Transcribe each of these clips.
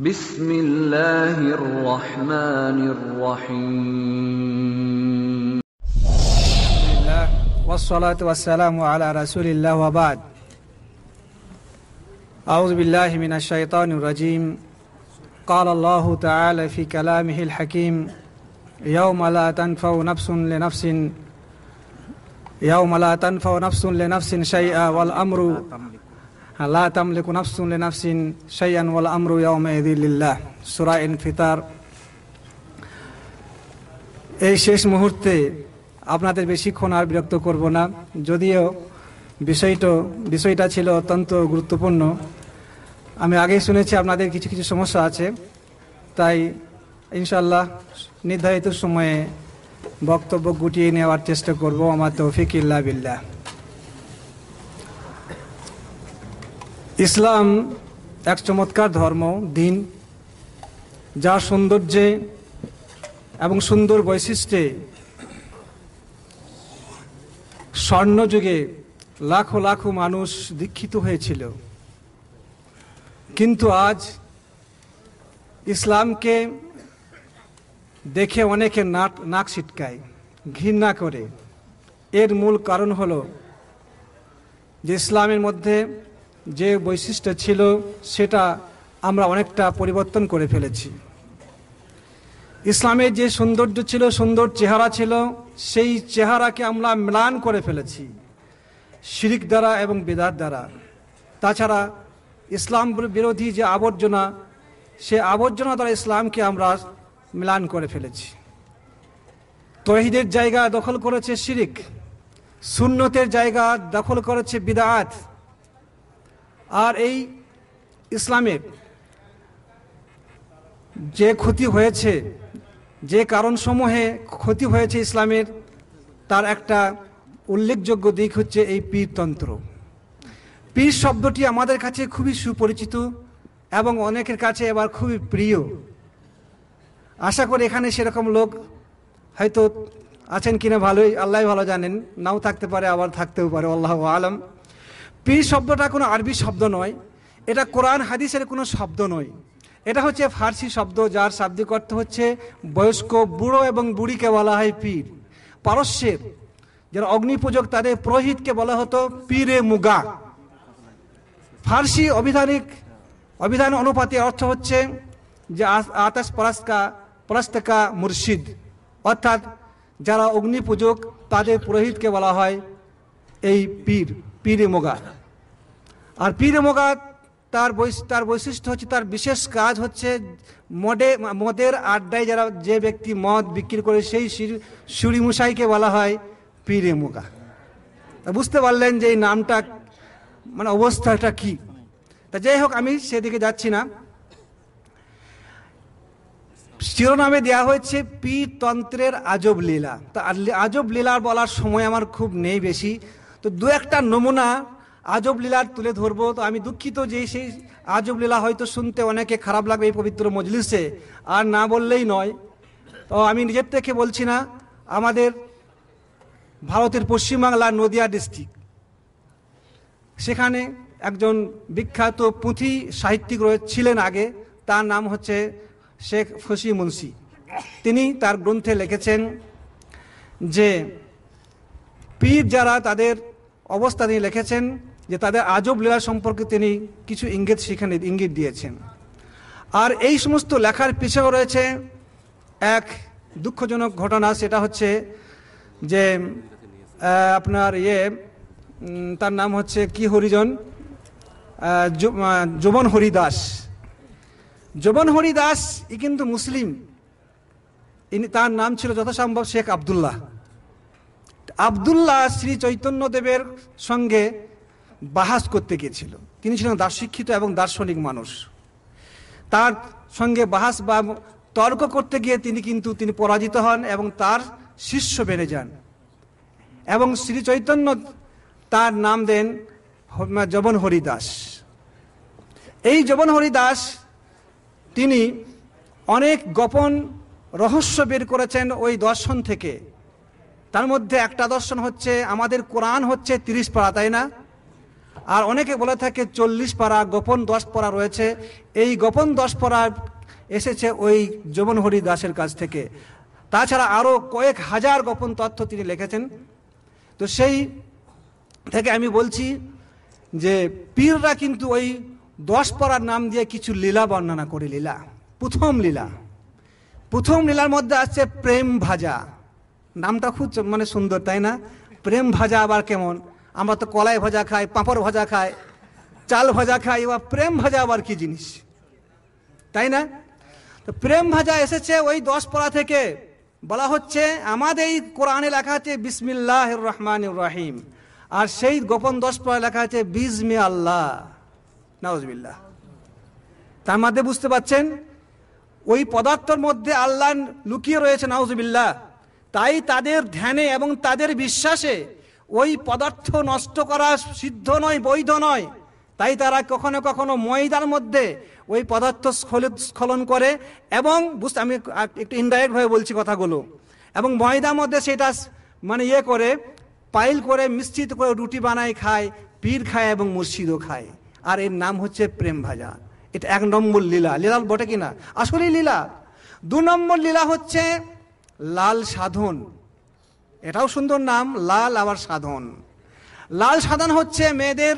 بسم الله الرحمن الرحيم بسم الله والصلاة والسلام على رسول الله وبعد أعوذ بالله من الشيطان الرجيم قال الله تعالى في كلامه الحكيم يوم لا تنفع نفس لنفس يوم لا تنفع نفس لنفس شيئا والأمر লা তামলিকু আফসুন লি নাফসিন শাইয়ান ওয়াল আমরু ইয়াউমা সূরা ইনফিতার এই শেষ মুহূর্তে আপনাদের বেশিক্ষণ আর বিরক্ত করব না যদিও বিষয়টা বিষয়টা ছিল অত্যন্ত গুরুত্বপূর্ণ আমি আগেই শুনেছি আপনাদের কিছু কিছু সমস্যা আছে তাই ইনশাল্লাহ নির্ধারিত সময়ে বক্তব্য গুটিয়ে নেওয়ার চেষ্টা করব আমার তৌফিক ইল্লা বিল্লাহ ইসলাম এক চমৎকার ধর্ম দিন যার সৌন্দর্যে এবং সুন্দর বৈশিষ্ট্যে স্বর্ণযুগে লাখো লাখো মানুষ দীক্ষিত হয়েছিল কিন্তু আজ ইসলামকে দেখে অনেকে নাক নাক ছিটকায় ঘৃণা করে এর মূল কারণ হল যে ইসলামের মধ্যে যে বৈশিষ্ট্য ছিল সেটা আমরা অনেকটা পরিবর্তন করে ফেলেছি ইসলামের যে সৌন্দর্য ছিল সুন্দর চেহারা ছিল সেই চেহারাকে আমরা ম্লান করে ফেলেছি শিরিক দ্বারা এবং বেদার দ্বারা তাছাড়া ইসলাম বিরোধী যে আবর্জনা সে আবর্জনা দ্বারা ইসলামকে আমরা ম্লান করে ফেলেছি তহিদের জায়গা দখল করেছে শিরিক সুন্নতের জায়গা দখল করেছে বিদাত আর এই ইসলামের যে ক্ষতি হয়েছে যে কারণসমূহে ক্ষতি হয়েছে ইসলামের তার একটা উল্লেখযোগ্য দিক হচ্ছে এই পীরতন্ত্র পীর শব্দটি আমাদের কাছে খুবই সুপরিচিত এবং অনেকের কাছে এবার খুবই প্রিয় আশা করি এখানে সেরকম লোক হয়তো আছেন কিনা ভালোই আল্লাহ ভালো জানেন নাও থাকতে পারে আবার থাকতেও পারে আল্লাহ আলম পীর শব্দটা কোনো আরবি শব্দ নয় এটা কোরআন হাদিসের কোনো শব্দ নয় এটা হচ্ছে ফার্সি শব্দ যার শাব্দিক অর্থ হচ্ছে বয়স্ক বুড়ো এবং বুড়িকে বলা হয় পীর পারস্যের যারা অগ্নিপূজক তাদের পুরোহিতকে বলা হতো পীরে মুগা ফার্সি অভিধানিক অভিধান অনুপাতে অর্থ হচ্ছে যে আতাস পরাস্কা পরাস্তকা মুর্শিদ অর্থাৎ যারা অগ্নিপূজক তাদের পুরোহিতকে বলা হয় এই পীর পীরে মোগাত আর পীরে মোগাত তার তার বৈশিষ্ট্য হচ্ছে তার বিশেষ কাজ হচ্ছে মদে মদের আড্ডায় যারা যে ব্যক্তি মদ বিক্রি করে সেই সুরি বলা হয় পীরে মোগা বুঝতে পারলেন যে এই নামটা মানে অবস্থাটা কি তা যাই হোক আমি সেদিকে যাচ্ছি না শিরোনামে দেয়া হয়েছে পীরতন্ত্রের আজব লীলা তা আজব লীলার বলার সময় আমার খুব নেই বেশি তো দু একটা নমুনা আজব লীলার তুলে ধরবো তো আমি দুঃখিত যে সেই আজব লীলা হয়তো শুনতে অনেকে খারাপ লাগবে এই পবিত্র মজলিসে আর না বললেই নয় তো আমি নিজের থেকে বলছি না আমাদের ভারতের পশ্চিমবাংলা নদিয়া ডিস্ট্রিক্ট সেখানে একজন বিখ্যাত পুঁথি সাহিত্যিক ছিলেন আগে তার নাম হচ্ছে শেখ ফসি মুন্সি তিনি তার গ্রন্থে লিখেছেন যে পীর যারা তাদের অবস্থা তিনি লিখেছেন যে তাদের আজব লীলা সম্পর্কে তিনি কিছু ইঙ্গিত সেখানে ইঙ্গিত দিয়েছেন আর এই সমস্ত লেখার পিছনে রয়েছে এক দুঃখজনক ঘটনা সেটা হচ্ছে যে আপনার ইয়ে তার নাম হচ্ছে কি হরিজন যৌবন হরিদাস যৌবন হরিদাস ই কিন্তু মুসলিম ইনি তার নাম ছিল যথাসম্ভব শেখ আবদুল্লাহ আবদুল্লাহ শ্রী চৈতন্যদেবের সঙ্গে বাহাস করতে গিয়েছিল তিনি ছিলেন দার্শিক্ষিত এবং দার্শনিক মানুষ তার সঙ্গে বাহাস বা তর্ক করতে গিয়ে তিনি কিন্তু তিনি পরাজিত হন এবং তার শিষ্য বেড়ে যান এবং শ্রী চৈতন্য তার নাম দেন যবন হরিদাস এই যবন হরিদাস তিনি অনেক গোপন রহস্য বের করেছেন ওই দর্শন থেকে তার মধ্যে একটা দর্শন হচ্ছে আমাদের কোরআন হচ্ছে তিরিশ পারা তাই না আর অনেকে বলে থাকে চল্লিশ পারা গোপন দশ পারা রয়েছে এই গোপন দশ পারা এসেছে ওই যমনহরি দাসের কাছ থেকে তাছাড়া আরও কয়েক হাজার গোপন তথ্য তিনি লিখেছেন তো সেই থেকে আমি বলছি যে পীররা কিন্তু ওই দশ পড়ার নাম দিয়ে কিছু লীলা বর্ণনা করে লীলা প্রথম লীলা প্রথম লীলার মধ্যে আছে প্রেম ভাজা নামটা খুব মানে সুন্দর তাই না প্রেম ভাজা আবার কেমন আমরা তো কলাই ভাজা খাই পাঁপড় ভাজা খাই চাল ভাজা খাই বা প্রেম ভাজা আবার কি জিনিস তাই না তো প্রেম ভাজা এসেছে ওই দশ পড়া থেকে বলা হচ্ছে আমাদের এই কোরআনে লেখা আছে বিসমিল্লাহ রহমান রাহিম আর সেই গোপন দশ পড়া লেখা আছে বিজমে আল্লাহ নওয়াজবিল্লাহ তার মধ্যে বুঝতে পাচ্ছেন ওই পদার্থর মধ্যে আল্লাহ লুকিয়ে রয়েছে নওয়াজবিল্লাহ তাই তাদের ধ্যানে এবং তাদের বিশ্বাসে ওই পদার্থ নষ্ট করা সিদ্ধ নয় বৈধ নয় তাই তারা কখনো কখনো ময়দার মধ্যে ওই পদার্থ স্খলন করে এবং বুঝতে আমি একটু ইনডাইরেক্টভাবে বলছি কথাগুলো এবং ময়দার মধ্যে সেটা মানে ইয়ে করে পাইল করে মিশ্রিত করে রুটি বানায় খায় পীর খায় এবং মুর্শিদও খায় আর এর নাম হচ্ছে প্রেম ভাজা এটা এক নম্বর লীলা লীলা বটে কিনা আসলেই লীলা দু নম্বর লীলা হচ্ছে লাল সাধন এটাও সুন্দর নাম লাল আবার সাধন লাল সাধন হচ্ছে মেয়েদের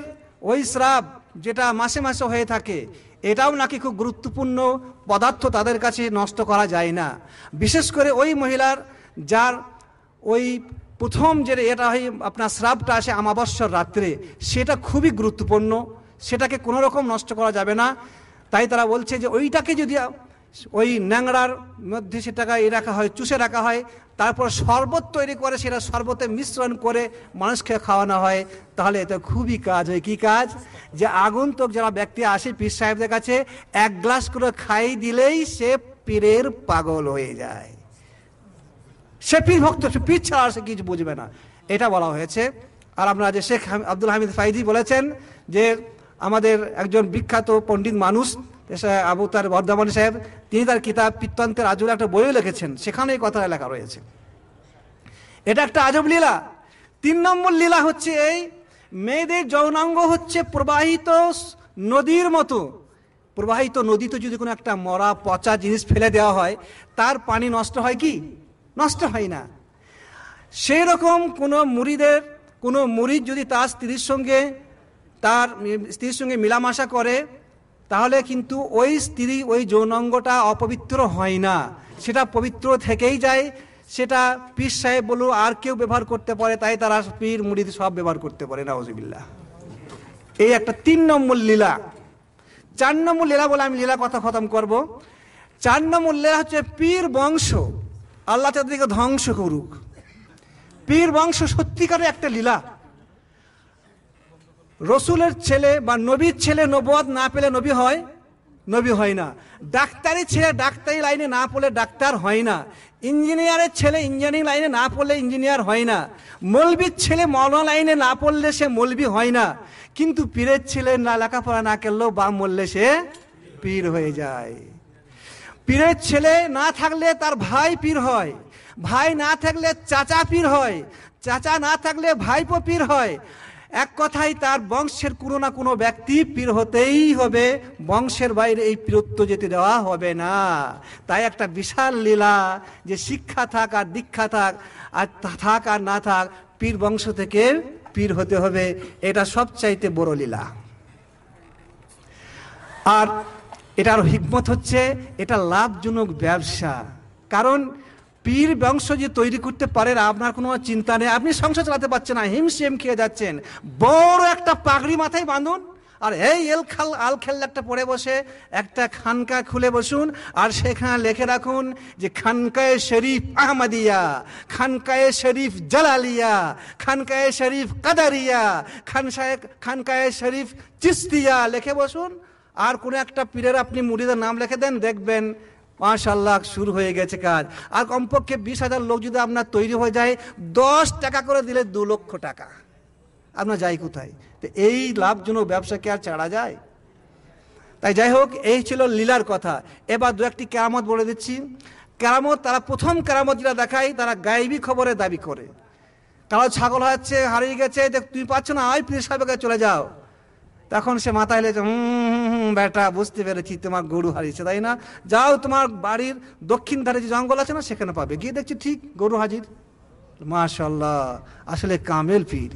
ওই স্রাব যেটা মাসে মাসে হয়ে থাকে এটাও নাকি খুব গুরুত্বপূর্ণ পদার্থ তাদের কাছে নষ্ট করা যায় না বিশেষ করে ওই মহিলার যার ওই প্রথম যে এটা হয় আপনার স্রাবটা আসে আমাবস্যার রাত্রে সেটা খুবই গুরুত্বপূর্ণ সেটাকে কোনো রকম নষ্ট করা যাবে না তাই তারা বলছে যে ওইটাকে যদি ওই ন্যাংড়ার মধ্যে সেটাকে এ রাখা হয় চুষে রাখা হয় তারপর শরবত তৈরি করে সেটা শরবতে মিশ্রণ করে মানুষকে খাওয়ানো হয় তাহলে এটা খুবই কাজ হয় কী কাজ যে আগন্তুক যারা ব্যক্তি আসে পীর সাহেবদের কাছে এক গ্লাস করে খাই দিলেই সে পীরের পাগল হয়ে যায় সে পীর ভক্ত সে পীর ছাড়া সে কিছু বুঝবে না এটা বলা হয়েছে আর আমরা যে শেখ আব্দুল হামিদ ফাইজি বলেছেন যে আমাদের একজন বিখ্যাত পণ্ডিত মানুষ আবু তার বর্ধমান সাহেব তিনি তার কিতাব পিত্তান্তের আজুল একটা বইও লিখেছেন সেখানে এই কথা লেখা রয়েছে এটা একটা আজব লীলা তিন নম্বর লীলা হচ্ছে এই মেয়েদের যৌনাঙ্গ হচ্ছে প্রবাহিত নদীর মতো প্রবাহিত নদীতে যদি কোনো একটা মরা পচা জিনিস ফেলে দেওয়া হয় তার পানি নষ্ট হয় কি নষ্ট হয় না সেই রকম কোনো মুড়িদের কোনো মুড়ির যদি তার স্ত্রীর সঙ্গে তার স্ত্রীর সঙ্গে মিলামাশা করে তাহলে কিন্তু ওই স্ত্রী ওই যৌনাঙ্গটা অপবিত্র হয় না সেটা পবিত্র থেকেই যায় সেটা পীর সাহেব বলু আর কেউ ব্যবহার করতে পারে তাই তারা পীর মুড়ি সব ব্যবহার করতে পারে নাওজিবিল্লা এই একটা তিন নম্বর লীলা চার নম্বর লীলা বলে আমি লীলা কথা খতম করব চার নম্বর লীলা হচ্ছে পীর বংশ আল্লাহ তাদেরকে ধ্বংস করুক পীর বংশ সত্যিকারের একটা লীলা রসুলের ছেলে বা নবীর ছেলে নবদ না পেলে নবী হয় নবী হয় না ডাক্তারি ছেলে ডাক্তারি লাইনে না পড়লে ডাক্তার হয় না ইঞ্জিনিয়ারের ছেলে ইঞ্জিনিয়ারিং লাইনে না পড়লে ইঞ্জিনিয়ার হয় না মৌলবির ছেলে মল লাইনে না পড়লে সে মৌলবি হয় না কিন্তু পীরের ছেলে না লেখাপড়া না করলেও বা মরলে সে পীর হয়ে যায় পীরের ছেলে না থাকলে তার ভাই পীর হয় ভাই না থাকলে চাচা পীর হয় চাচা না থাকলে ভাইপো পীর হয় এক কথায় তার বংশের কোনো না কোনো ব্যক্তি পীর হতেই হবে বংশের বাইরে এই পীরত্ব যেতে দেওয়া হবে না তাই একটা বিশাল লীলা যে শিক্ষা থাক আর দীক্ষা থাক আর থাক আর না থাক পীর বংশ থেকে পীর হতে হবে এটা সবচাইতে বড় লীলা আর এটার হিকমত হচ্ছে এটা লাভজনক ব্যবসা কারণ পীর বংশ যে তৈরি করতে না আপনার কোনো চিন্তা নেই আপনি সংসার চালাতে পারছেন না হিমশিম খেয়ে যাচ্ছেন বড় একটা পাগড়ি মাথায় বাঁধুন আর এই এলখাল আল খেল একটা পড়ে বসে একটা খানকা খুলে বসুন আর সেখানে লেখে রাখুন যে খানকায়ে শরীফ আহমদিয়া খানকায়ে শরীফ জালালিয়া খানকায়ে শরীফ কাদারিয়া খানসায় খানকায়ে শরীফ চিস্তিয়া লেখে বসুন আর কোনো একটা পীরের আপনি মুড়িদের নাম লেখে দেন দেখবেন পাঁচ লাখ শুরু হয়ে গেছে কাজ আর কমপক্ষে বিশ হাজার লোক যদি আপনার তৈরি হয়ে যায় দশ টাকা করে দিলে দু লক্ষ টাকা আপনার যাই কোথায় তো এই লাভজনক ব্যবসাকে আর ছাড়া যায় তাই যাই হোক এই ছিল লীলার কথা এবার দু একটি কেরামত বলে দিচ্ছি কেরামত তারা প্রথম কেরামত যেটা দেখায় তারা গাইবি খবরে দাবি করে কারো ছাগল হচ্ছে হারিয়ে গেছে তুই পাচ্ছ না আয় পিস সাহেবের চলে যাও তখন সে মাথায় লেগেছে হুম বেটা বুঝতে পেরেছি তোমার গরু হারিয়েছে তাই না যাও তোমার বাড়ির দক্ষিণ ধারে যে জঙ্গল আছে না সেখানে পাবে গিয়ে দেখছি ঠিক গরু হাজির মাশাল্লাহ আসলে কামেল পীর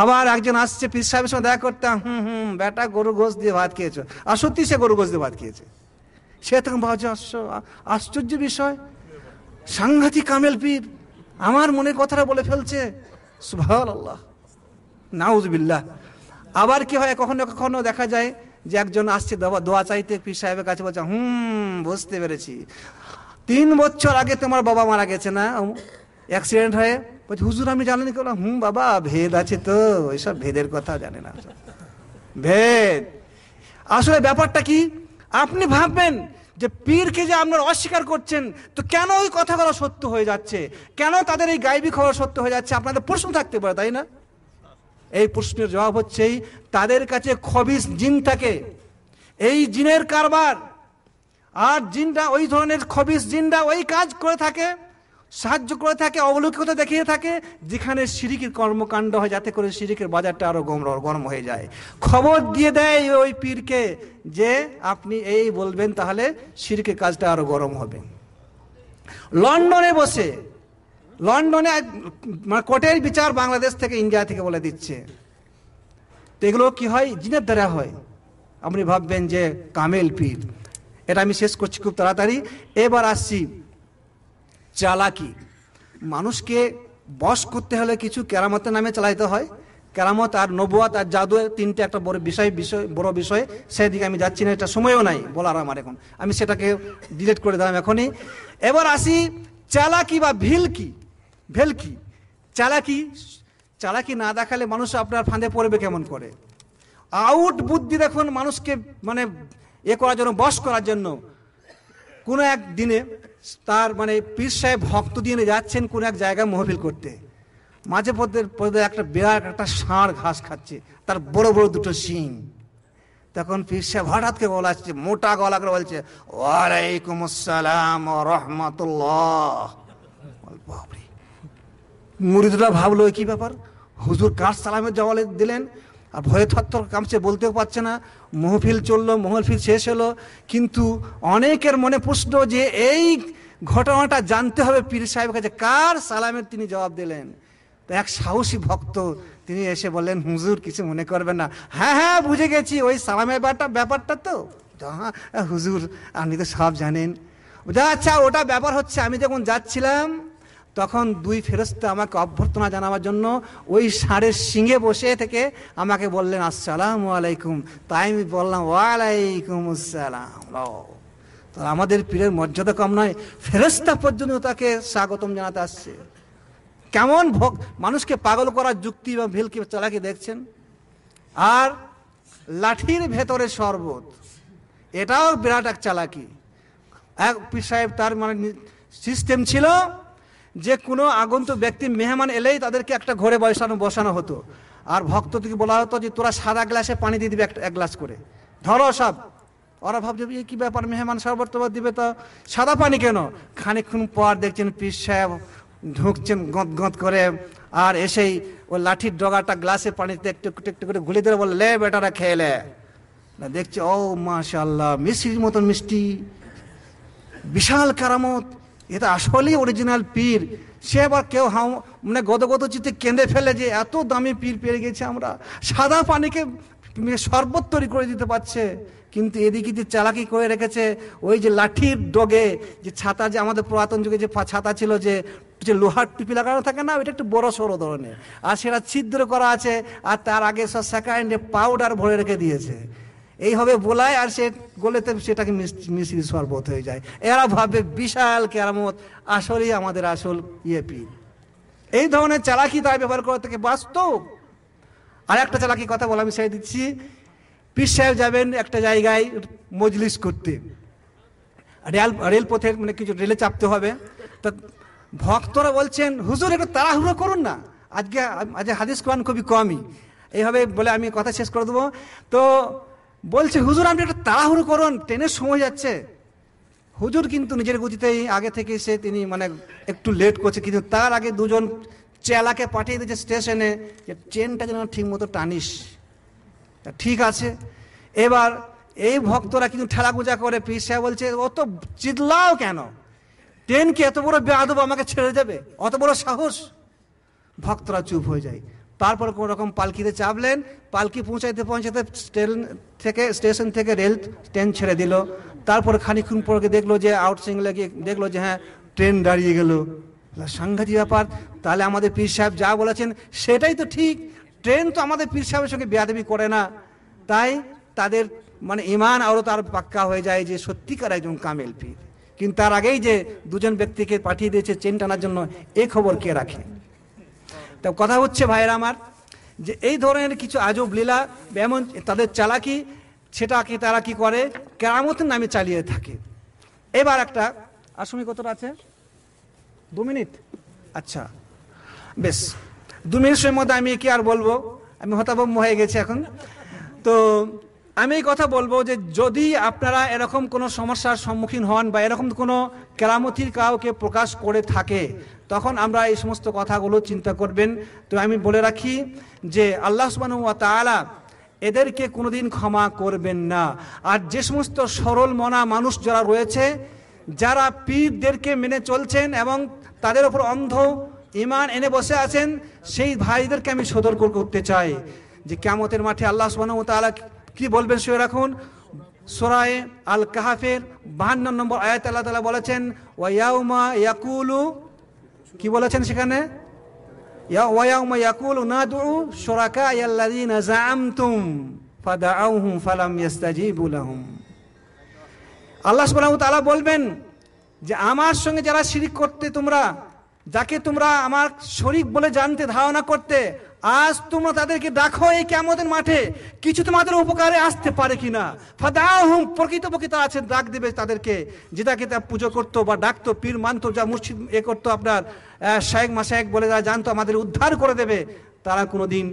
আবার একজন আসছে পীর সাহেবের সঙ্গে দেখা করতাম হুম হুম বেটা গরু গোস দিয়ে ভাত খেয়েছো আর সত্যি সে গরু গোস দিয়ে ভাত খেয়েছে সে তখন ভাবছে আশ্চর্য বিষয় সাংঘাতিক কামেল পীর আমার মনের কথাটা বলে ফেলছে সুভাল আল্লাহ নাউজবিল্লাহ আবার কি হয় কখনো কখনো দেখা যায় যে একজন আসছে দোয়া চাইতে পীর সাহেবের কাছে বলছে হুম বুঝতে পেরেছি তিন বছর আগে তোমার বাবা মারা গেছে না অ্যাক্সিডেন্ট হয়ে বলছে হুজুর আমি জানেন কি হুম বাবা ভেদ আছে তো ওইসব ভেদের কথা জানে না ভেদ আসলে ব্যাপারটা কি আপনি ভাববেন যে পীরকে যে আপনারা অস্বীকার করছেন তো কেন ওই কথাগুলো সত্য হয়ে যাচ্ছে কেন তাদের এই গাইবী খবর সত্য হয়ে যাচ্ছে আপনাদের প্রশ্ন থাকতে পারে তাই না এই প্রশ্নের জবাব হচ্ছেই তাদের কাছে খবিস জিন থাকে এই জিনের কারবার আর জিনরা ওই ধরনের খবিস জিনরা ওই কাজ করে থাকে সাহায্য করে থাকে অবলৌকিকতা দেখিয়ে থাকে যেখানে সিরিকের কর্মকাণ্ড হয় যাতে করে সিরিকের বাজারটা আরও গম গরম হয়ে যায় খবর দিয়ে দেয় ওই পীরকে যে আপনি এই বলবেন তাহলে সিরিকের কাজটা আরও গরম হবে লন্ডনে বসে লন্ডনে মানে কোর্টের বিচার বাংলাদেশ থেকে ইন্ডিয়া থেকে বলে দিচ্ছে তো এগুলো কি হয় জিনের দ্বারা হয় আপনি ভাববেন যে কামেল পীর এটা আমি শেষ করছি খুব তাড়াতাড়ি এবার আসছি চালাকি মানুষকে বস করতে হলে কিছু কেরামতের নামে চালাইতে হয় কেরামত আর নবুয়াত আর জাদু তিনটে একটা বড় বিষয় বিষয় বড় বিষয় সেদিকে আমি যাচ্ছি না এটা সময়ও নাই বলার আমার এখন আমি সেটাকে ডিলেট করে দিলাম এখনই এবার আসি চালাকি বা ভিল কি ভেলকি চালাকি চালাকি না দেখালে মানুষ আপনার ফাঁদে পড়বে কেমন করে আউট বুদ্ধি দেখুন মানুষকে মানে এ করার জন্য বস করার জন্য কোনো এক দিনে তার মানে পীর সাহেব ভক্ত দিয়ে যাচ্ছেন কোনো এক জায়গায় মহফিল করতে মাঝে পদের পদের একটা বিরাট একটা ষাঁড় ঘাস খাচ্ছে তার বড় বড় দুটো শিং তখন পীর সাহেব হঠাৎকে আসছে মোটা গলা করে বলছে ওয়ালাইকুম আসসালাম রহমতুল্লাহ মুরিদরা ভাবলো কি ব্যাপার হুজুর কার সালামের জওয়ালে দিলেন আর ভয়ে থরথর কামছে বলতেও পারছে না মহফিল চললো মহফিল শেষ হলো কিন্তু অনেকের মনে প্রশ্ন যে এই ঘটনাটা জানতে হবে পীর সাহেবের কাছে কার সালামের তিনি জবাব দিলেন তো এক সাহসী ভক্ত তিনি এসে বললেন হুজুর কিছু মনে করবেন না হ্যাঁ হ্যাঁ বুঝে গেছি ওই সালামের ব্যাপারটা ব্যাপারটা তো হ্যাঁ হুজুর আপনি তো সব জানেন যা আচ্ছা ওটা ব্যাপার হচ্ছে আমি যখন যাচ্ছিলাম তখন দুই ফেরস্তে আমাকে অভ্যর্থনা জানাবার জন্য ওই ষাঁড়ের শিঙে বসে থেকে আমাকে বললেন আসসালাম আলাইকুম তাই আমি বললাম ওয়ালাইকুম আসসালাম তো আমাদের পীরের মর্যাদা কম নয় ফেরস্তা পর্যন্ত তাকে স্বাগতম জানাতে আসছে কেমন ভোগ মানুষকে পাগল করার যুক্তি বা ভেলকে চালাকে দেখছেন আর লাঠির ভেতরে শরবত এটাও বিরাট এক চালাকি এক পীর সাহেব তার মানে সিস্টেম ছিল যে কোনো আগন্তুক ব্যক্তি মেহমান এলেই তাদেরকে একটা ঘরে বসানো বসানো হতো আর ভক্ত থেকে বলা হতো যে তোরা সাদা গ্লাসে পানি দিয়ে দিবে এক গ্লাস করে ধরো সব ওরা ভাবছে এই কী ব্যাপার মেহমান শরবত দিবে তো সাদা পানি কেন খানিক্ষণ পর দেখছেন পিস সাহেব ঢুকছেন গঁত গঁত করে আর এসেই ও লাঠির ডগাটা গ্লাসে পানিতে একটু একটু করে গুলি বলে বললে বেটারা খেলে না দেখছে ও মাশাল্লাহ মিষ্টির মতন মিষ্টি বিশাল কারামত এটা আসলেই অরিজিনাল পীর সে আবার কেউ হাও মানে গদগদ চিত্তে কেঁদে ফেলে যে এত দামি পীর পেয়ে গেছে আমরা সাদা পানিকে শরবত মানে তৈরি করে দিতে পারছে কিন্তু এদিকে যে চালাকি করে রেখেছে ওই যে লাঠির ডগে যে ছাতা যে আমাদের পুরাতন যুগে যে ছাতা ছিল যে যে লোহার টুপি লাগানো থাকে না ওইটা একটু বড় সড়ো ধরনের আর সেটা ছিদ্র করা আছে আর তার আগে সব সেকেন্ডে পাউডার ভরে রেখে দিয়েছে এইভাবে বোলায় আর সে গোলেতে সেটাকে মিশ্রি শরবত হয়ে যায় এরা ভাবে বিশাল কেরামত আসলেই আমাদের আসল ইয়ে এই ধরনের চালাকি তার ব্যবহার করা থেকে বাস্তব আর একটা চালাকি কথা বলে আমি সেই দিচ্ছি পীর সাহেব যাবেন একটা জায়গায় মজলিস করতে রেল রেলপথের মানে কিছু রেলে চাপতে হবে তা ভক্তরা বলছেন হুজুর একটু তাড়াহুড়ো করুন না আজকে আজ হাদিস কোরআন খুবই কমই এইভাবে বলে আমি কথা শেষ করে দেবো তো বলছে হুজুর আপনি একটা তাড়াহুড়ো করুন ট্রেনের সময় যাচ্ছে হুজুর কিন্তু নিজের গতিতেই আগে থেকে সে তিনি মানে একটু লেট করছে কিন্তু তার আগে দুজন চেলাকে পাঠিয়ে দিয়েছে স্টেশনে যে ট্রেনটা যেন ঠিক মতো টানিস তা ঠিক আছে এবার এই ভক্তরা কিন্তু ঠেলাগুজা করে পিসা বলছে অত চিতলাও কেন ট্রেন কি এত বড় বেআব আমাকে ছেড়ে দেবে অত বড় সাহস ভক্তরা চুপ হয়ে যায় তারপর কোনো রকম পালকিতে চাপলেন পালকি পৌঁছাইতে পৌঁছাতে ট্রেন থেকে স্টেশন থেকে রেল ট্রেন ছেড়ে দিল তারপর খানিক্ষণ পরকে দেখলো যে আউট সিং গিয়ে দেখলো যে হ্যাঁ ট্রেন দাঁড়িয়ে গেল সাংঘাতিক ব্যাপার তাহলে আমাদের পীর সাহেব যা বলেছেন সেটাই তো ঠিক ট্রেন তো আমাদের পীর সাহেবের সঙ্গে বেয়াদবি করে না তাই তাদের মানে ইমান আরও তার পাক্কা হয়ে যায় যে সত্যিকার একজন কামেল পীর কিন্তু তার আগেই যে দুজন ব্যক্তিকে পাঠিয়ে দিয়েছে চেন টানার জন্য এ খবর কে রাখে তা কথা হচ্ছে ভাইয়েরা আমার যে এই ধরনের কিছু আজব লীলা এমন তাদের চালাকি সেটাকে তারা কি করে কেরামতের নামে চালিয়ে থাকে এবার একটা আসামি কতটা আছে দু মিনিট আচ্ছা বেশ দু মিনিটের মধ্যে আমি কি আর বলবো আমি হতাবম্ব হয়ে গেছি এখন তো আমি এই কথা বলবো যে যদি আপনারা এরকম কোনো সমস্যার সম্মুখীন হন বা এরকম কোনো কেরামতির কাউকে প্রকাশ করে থাকে তখন আমরা এই সমস্ত কথাগুলো চিন্তা করবেন তো আমি বলে রাখি যে আল্লাহ সুবানুয়া এদেরকে কোনোদিন ক্ষমা করবেন না আর যে সমস্ত সরল মনা মানুষ যারা রয়েছে যারা পীরদেরকে মেনে চলছেন এবং তাদের ওপর অন্ধ ইমান এনে বসে আছেন সেই ভাইদেরকে আমি সতর্ক করতে চাই যে কেমতের মাঠে আল্লাহ সুবাহ কি বলবেন শুয়ে রাখুন সোরায় আল কাহাফের বাহান্ন নম্বর আয়াত আল্লাহ তালা বলেছেন ওয়াউমা ইয়াকুলু কি বলেছেন সেখানে ইয়াকুল সোরাকা আল্লাহ বলবেন যে আমার সঙ্গে যারা শিরিক করতে তোমরা যাকে তোমরা আমার শরিক বলে জানতে ধারণা করতে আজ তোমরা তাদেরকে ডাকো এই কেমতের মাঠে কিছু তোমাদের উপকারে আসতে পারে কিনা ফাদা হুম প্রকৃতপক্ষে তারা আছে ডাক দেবে তাদেরকে যেটাকে তারা পুজো করতো বা ডাকতো পীর মানতো যা মুর্শিদ এ করতো আপনার মা মাসায়েক বলে যা জানতো আমাদের উদ্ধার করে দেবে তারা কোনো দিন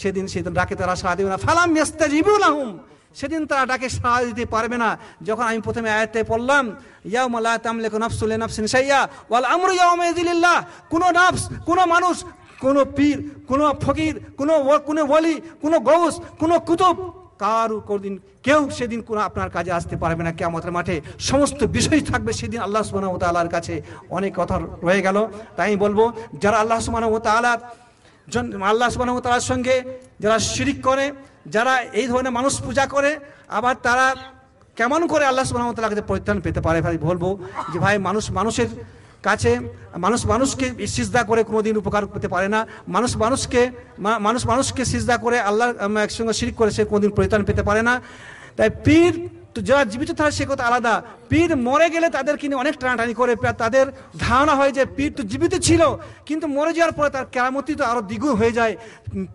সেদিন সেদিন ডাকে তারা সাড়া দেবে না ফালাম মেস্তা ইবুল আহম সেদিন তারা ডাকে সাড়া দিতে পারবে না যখন আমি প্রথমে আয়াতে পড়লাম ইয়াউমালা তামলেক নফসুল নফসিন সাইয়া ওয়াল আমরু ইয়াউমাইযিলিল্লাহ কোন নাফস কোন মানুষ কোনো পীর কোনো ফকির কোনো কোনো ওয়ালি কোনো গৌস কোনো কুতুব কারু কোনদিন কেউ সেদিন কোনো আপনার কাজে আসতে পারবে না কেমতের মাঠে সমস্ত বিষয় থাকবে সেদিন আল্লাহ সুবাহ তালার কাছে অনেক কথা রয়ে গেল তাই বলবো যারা আল্লাহ সুবাহ তালার আল্লাহ সুবাহ তালার সঙ্গে যারা শিরিক করে যারা এই ধরনের মানুষ পূজা করে আবার তারা কেমন করে আল্লাহ সুবাহ কাছে পরিত্রাণ পেতে পারে ভাই বলবো যে ভাই মানুষ মানুষের কাছে মানুষ মানুষকে সিজদা করে কোনোদিন উপকার পেতে পারে না মানুষ মানুষকে মানুষ মানুষকে সিজদা করে আল্লাহর একসঙ্গে শিরিক করে সে কোনোদিন পরিত্রাণ পেতে পারে না তাই পীর তো যারা জীবিত থাকে সে কথা আলাদা পীর মরে গেলে তাদের কিনে অনেক টানাটানি করে তাদের ধারণা হয় যে পীর তো জীবিত ছিল কিন্তু মরে যাওয়ার পরে তার কেরামতি তো আরো দ্বিগুণ হয়ে যায়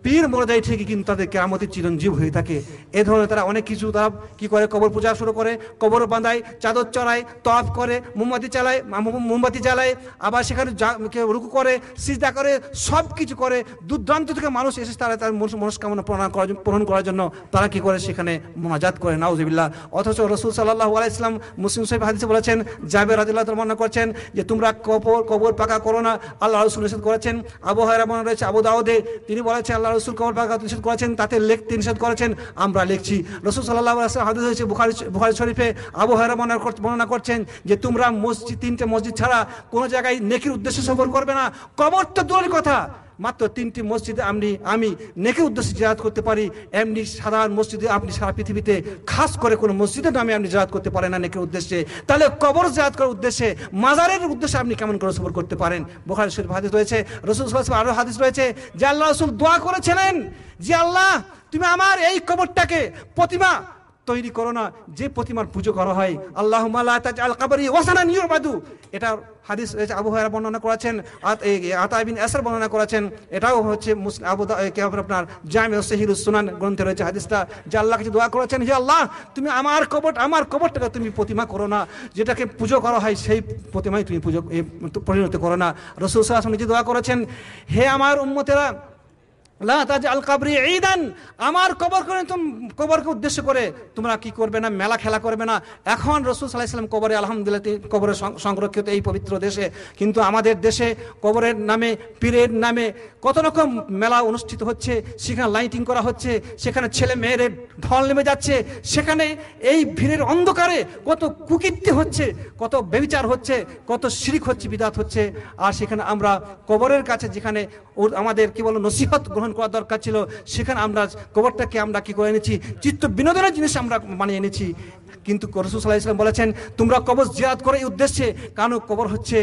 পীর মরে যায় ঠিকই কিন্তু তাদের কেরামতি চিরঞ্জীব হয়ে থাকে এ ধরনের তারা অনেক কিছু তারা কি করে কবর পূজা শুরু করে কবর বাঁধায় চাদর চড়ায় তফ করে মোমবাতি চালায় মোমবাতি জ্বালায় আবার সেখানে রুকু করে সিজা করে সব কিছু করে দুর্দান্ত থেকে মানুষ এসে তারা তার মনস্কামনা প্রণাম করার পূরণ করার জন্য তারা কি করে সেখানে মোনাজাত করে নাউজিবিল্লা অথবা অথচ রসুল সাল্লাহ আলাইসলাম মুসলিম সাহেব হাদিসে বলেছেন জাবের রাজিল্লাহ মনে করছেন যে তোমরা কবর কবর পাকা করো না আল্লাহ রসুল নিষেধ করেছেন আবহাওয়ার মনে রয়েছে আবু দাউদে তিনি বলেছেন আল্লাহ রসুল কবর পাকা নিষেধ করেছেন তাতে লিখতে নিষেধ করেছেন আমরা লিখছি রসুল সাল্লাহ আলাইসলাম হাদিস হয়েছে বুখারি বুখারি শরীফে আবহাওয়ার বর্ণনা করছেন যে তোমরা মসজিদ তিনটে মসজিদ ছাড়া কোনো জায়গায় নেকির উদ্দেশ্যে সফর করবে না কবর তো দূরের কথা মাত্র তিনটি মসজিদে আপনি আমি নেকে উদ্দেশ্যে জিহাদ করতে পারি এমনি সাধারণ মসজিদে আপনি সারা পৃথিবীতে খাস করে কোনো মসজিদের নামে আপনি জিহাদ করতে পারেন না নেকের উদ্দেশ্যে তাহলে কবর জিহাদ করার উদ্দেশ্যে মাজারের উদ্দেশ্যে আপনি কেমন করে সফর করতে পারেন বোখারি শরীফ হাদিস রয়েছে রসুল আরও হাদিস রয়েছে যে আল্লাহ রসুল দোয়া করেছিলেন যে আল্লাহ তুমি আমার এই কবরটাকে প্রতিমা তৈরি করো না যে প্রতিমার পুজো করা হয় আল্লাহ আল এটা হাদিস রয়েছে আবু হায়রা বর্ণনা করেছেন আতাবিন আসার বর্ণনা করেছেন এটাও হচ্ছে আপনার জামে সহির সুনান গ্রন্থে রয়েছে হাদিসটা যে আল্লাহ কাছে দোয়া করেছেন হে আল্লাহ তুমি আমার কবট আমার কবরটাকে তুমি প্রতিমা করো না যেটাকে পুজো করা হয় সেই প্রতিমায় তুমি পুজো পরিণত করো না রসুল সাহা নিজে দোয়া করেছেন হে আমার উন্মতেরা আল কাবরি ঈদান আমার কবর করে কবরকে উদ্দেশ্য করে তোমরা কি করবে না মেলা খেলা করবে না এখন রসুল সাল্লাহ কবরে আলহামদুলিল্লাহ কবরের সংরক্ষিত এই পবিত্র দেশে কিন্তু আমাদের দেশে কবরের নামে পীরের নামে কত রকম মেলা অনুষ্ঠিত হচ্ছে সেখানে লাইটিং করা হচ্ছে সেখানে ছেলে মেয়ের ঢল নেমে যাচ্ছে সেখানে এই ভিড়ের অন্ধকারে কত কুকীর্তি হচ্ছে কত বেবিচার হচ্ছে কত শিরিক হচ্ছে বিদাত হচ্ছে আর সেখানে আমরা কবরের কাছে যেখানে আমাদের কি বলো নসিহত গ্রহণ সম্মান করা দরকার ছিল সেখানে আমরা কবরটাকে আমরা কি করে এনেছি চিত্ত বিনোদনের জিনিস আমরা মানিয়ে এনেছি কিন্তু করসুল সাল্লাহ ইসলাম বলেছেন তোমরা কবর জিয়াদ করে এই উদ্দেশ্যে কারণ কবর হচ্ছে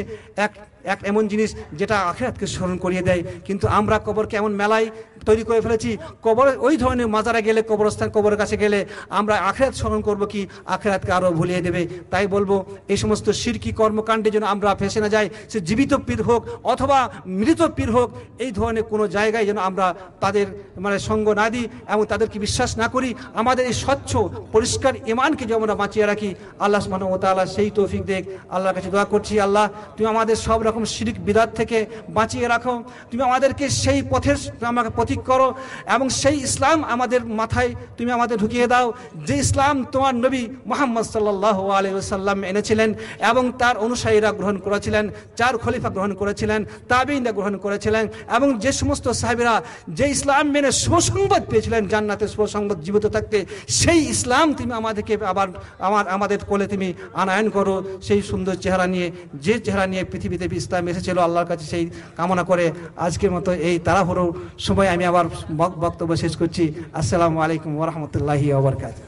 এক এক এমন জিনিস যেটা আখেরাতকে স্মরণ করিয়ে দেয় কিন্তু আমরা কবরকে এমন মেলায় তৈরি করে ফেলেছি কবর ওই ধরনের মাজারা গেলে কবরস্থান কবরের কাছে গেলে আমরা আখেরাত স্মরণ করব কি আখেরাতকে আরও ভুলিয়ে দেবে তাই বলবো এই সমস্ত শিরকি কর্মকাণ্ডে যেন আমরা ফেসে না যাই সে জীবিত পীর হোক অথবা মৃত পীর হোক এই ধরনের কোনো জায়গায় যেন আমরা তাদের মানে সঙ্গ না দিই এবং তাদেরকে বিশ্বাস না করি আমাদের এই স্বচ্ছ পরিষ্কার ইমানকে যেমন আমরা বাঁচিয়ে রাখি আল্লাহ সুমান ও তালা সেই তৌফিক দেখ আল্লাহর কাছে দোয়া করছি আল্লাহ তুমি আমাদের সব রকম রকম শিরিক বিদাত থেকে বাঁচিয়ে রাখো তুমি আমাদেরকে সেই পথের আমাকে পথিক করো এবং সেই ইসলাম আমাদের মাথায় তুমি আমাদের ঢুকিয়ে দাও যে ইসলাম তোমার নবী মোহাম্মদ সাল্লাহ আলিয়াল্লাম এনেছিলেন এবং তার অনুসারীরা গ্রহণ করেছিলেন চার খলিফা গ্রহণ করেছিলেন তাবিনরা গ্রহণ করেছিলেন এবং যে সমস্ত সাহেবরা যে ইসলাম মেনে সুসংবাদ পেয়েছিলেন জান্নাতে সুসংবাদ জীবিত থাকতে সেই ইসলাম তুমি আমাদেরকে আবার আমার আমাদের কোলে তুমি আনায়ন করো সেই সুন্দর চেহারা নিয়ে যে চেহারা নিয়ে পৃথিবীতে ইসলাম এসেছিল আল্লাহর কাছে সেই কামনা করে আজকের মতো এই তাড়াহুড়োর সময় আমি আবার বক্তব্য শেষ করছি আসসালামু আলাইকুম আবার কাছে